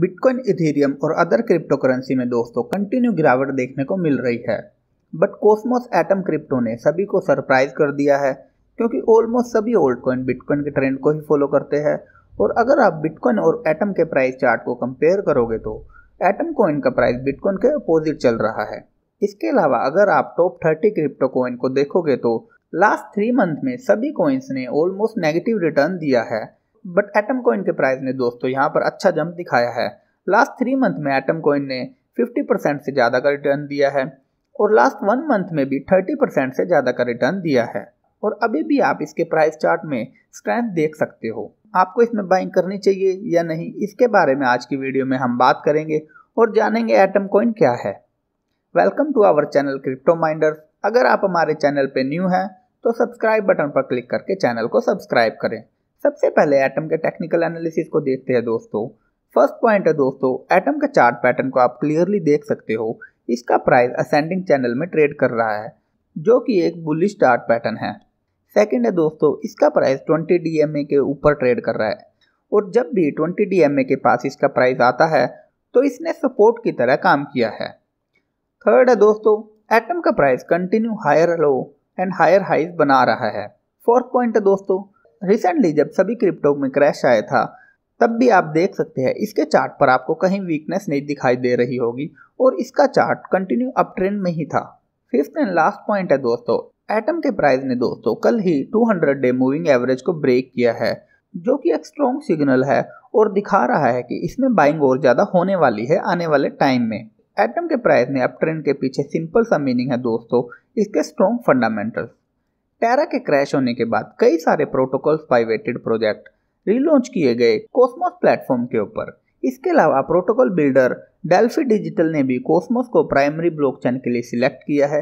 bitcoin Ethereum और other cryptocurrency में दोस्तों कंटिन्यू गिरावट देखने को मिल रही है बट कोस्मोस एटम क्रिप्टो ने सभी को सरप्राइज कर दिया है क्योंकि ऑलमोस्ट सभी ओल्ड कॉइन बिटकॉइन के ट्रेंड को ही फॉलो करते हैं और अगर आप बिटकॉइन और एटम के प्राइस चार्ट को कंपेयर करोगे तो एटम कॉइन का प्राइस बिटकॉइन के अपोजिट चल रहा है इसके अलावा अगर आप टॉप थर्टी क्रिप्टो कॉइन को देखोगे तो लास्ट थ्री मंथ में सभी कॉइन्स ने ऑलमोस्ट नेगेटिव रिटर्न दिया है बट एटम कॉइन के प्राइस ने दोस्तों यहाँ पर अच्छा जंप दिखाया है लास्ट थ्री मंथ में एटम कॉइन ने 50 परसेंट से ज़्यादा का रिटर्न दिया है और लास्ट वन मंथ में भी 30 परसेंट से ज़्यादा का रिटर्न दिया है और अभी भी आप इसके प्राइस चार्ट में स्ट्रेंथ देख सकते हो आपको इसमें बाइंग करनी चाहिए या नहीं इसके बारे में आज की वीडियो में हम बात करेंगे और जानेंगे एटम कॉइन क्या है welcome to our channel Crypto Minders अगर आप हमारे चैनल पर न्यू हैं तो सब्सक्राइब बटन पर क्लिक करके चैनल को सब्सक्राइब करें सबसे पहले एटम के टेक्निकल एनालिसिस को देखते हैं दोस्तों फर्स्ट पॉइंट है दोस्तों एटम का चार्ट पैटर्न को आप क्लियरली देख सकते हो इसका प्राइस असेंडिंग चैनल में ट्रेड कर रहा है जो कि एक बुलिश चार्ट पैटर्न है सेकंड है दोस्तों इसका प्राइस 20 डी के ऊपर ट्रेड कर रहा है और जब भी 20 डी के पास इसका प्राइस आता है तो इसने सपोर्ट की तरह काम किया है थर्ड है दोस्तों एटम का price continue higher low and higher highs बना रहा है फोर्थ पॉइंट है दोस्तों रिसेंटली जब सभी क्रिप्टो में क्रैश आया था तब भी आप देख सकते हैं इसके चार्ट पर आपको कहीं वीकनेस नहीं दिखाई दे रही होगी और इसका चार्ट कंटिन्यू अप ट्रेंड में ही था फिफ्थ एंड लास्ट पॉइंट है दोस्तों एटम के प्राइस ने दोस्तों कल ही 200 डे मूविंग एवरेज को ब्रेक किया है जो कि एक स्ट्रॉन्ग सिग्नल है और दिखा रहा है कि इसमें बाइंग और ज़्यादा होने वाली है आने वाले टाइम में एटम के प्राइस ने अप ट्रेंड के पीछे सिंपल सा मीनिंग है दोस्तों इसके स्ट्रॉन्ग फंडामेंटल्स टेरा के क्रैश होने के बाद कई सारे प्रोटोकॉल पाइवेटेड प्रोजेक्ट रिलॉन्च किए गए कोस्मोस प्लेटफॉर्म के ऊपर इसके अलावा प्रोटोकॉल बिल्डर डेल्फी डिजिटल ने भी कोस्मोस को प्राइमरी ब्लॉकचेन के लिए सिलेक्ट किया है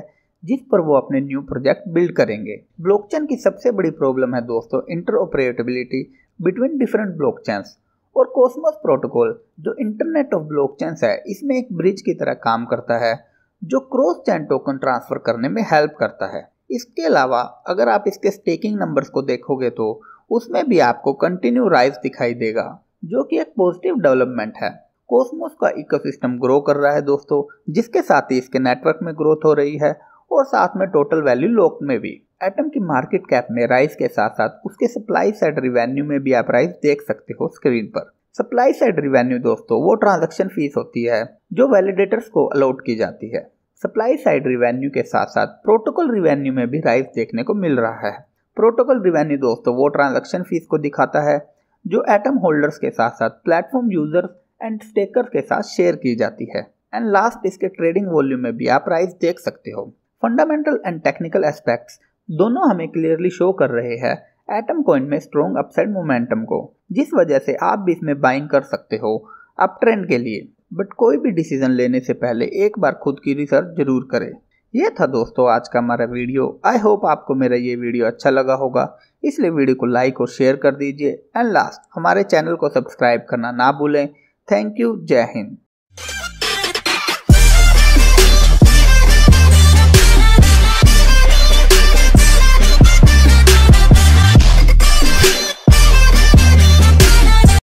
जिस पर वो अपने न्यू प्रोजेक्ट बिल्ड करेंगे ब्लॉकचेन की सबसे बड़ी प्रॉब्लम है दोस्तों इंटरऑपरेटेबिलिटी बिटवीन डिफरेंट ब्लॉकचेन्स और कोस्मोस प्रोटोकॉल जो इंटरनेट ऑफ ब्लॉकचेन्स है इसमें एक ब्रिज की तरह काम करता है जो क्रॉस चैन टोकन ट्रांसफर करने में हेल्प करता है इसके अलावा अगर आप इसके स्टेकिंग नंबर्स को देखोगे तो उसमें भी आपको कंटिन्यू राइज दिखाई देगा जो कि एक पॉजिटिव डेवलपमेंट है कोसमोस का इकोसिस्टम ग्रो कर रहा है दोस्तों जिसके साथ ही इसके नेटवर्क में ग्रोथ हो रही है और साथ में टोटल वैल्यू लोक में भी एटम की मार्केट कैप में राइज के साथ साथ उसके सप्लाई साइड रिवेन्यू में भी आप राइज देख सकते हो स्क्रीन पर सप्लाई साइड रिवेन्यू दोस्तों वो ट्रांजेक्शन फीस होती है जो वैलिडेटर्स को अलाउट की जाती है सप्लाई साइड रिवेन्यू के साथ साथ प्रोटोकॉल रिवेन्यू में भी राइज देखने को मिल रहा है प्रोटोकॉल रिवेन्यू दोस्तों वो ट्रांजेक्शन फीस को दिखाता है जो एटम होल्डर्स के साथ साथ प्लेटफॉर्म यूजर्स एंड स्टेकर्स के साथ शेयर की जाती है एंड लास्ट इसके ट्रेडिंग वॉल्यूम में भी आप प्राइस देख सकते हो फंडामेंटल एंड टेक्निकल एस्पेक्ट्स दोनों हमें क्लियरली शो कर रहे हैं एटम कॉइन में स्ट्रॉन्ग अपसाइड मोमेंटम को जिस वजह से आप भी इसमें बाइंग कर सकते हो अप ट्रेंड के लिए बट कोई भी डिसीजन लेने से पहले एक बार खुद की रिसर्च जरूर करें यह था दोस्तों आज का हमारा वीडियो आई होप आपको मेरा ये वीडियो अच्छा लगा होगा इसलिए वीडियो को लाइक और शेयर कर दीजिए एंड लास्ट हमारे चैनल को सब्सक्राइब करना ना भूलें थैंक यू जय हिंद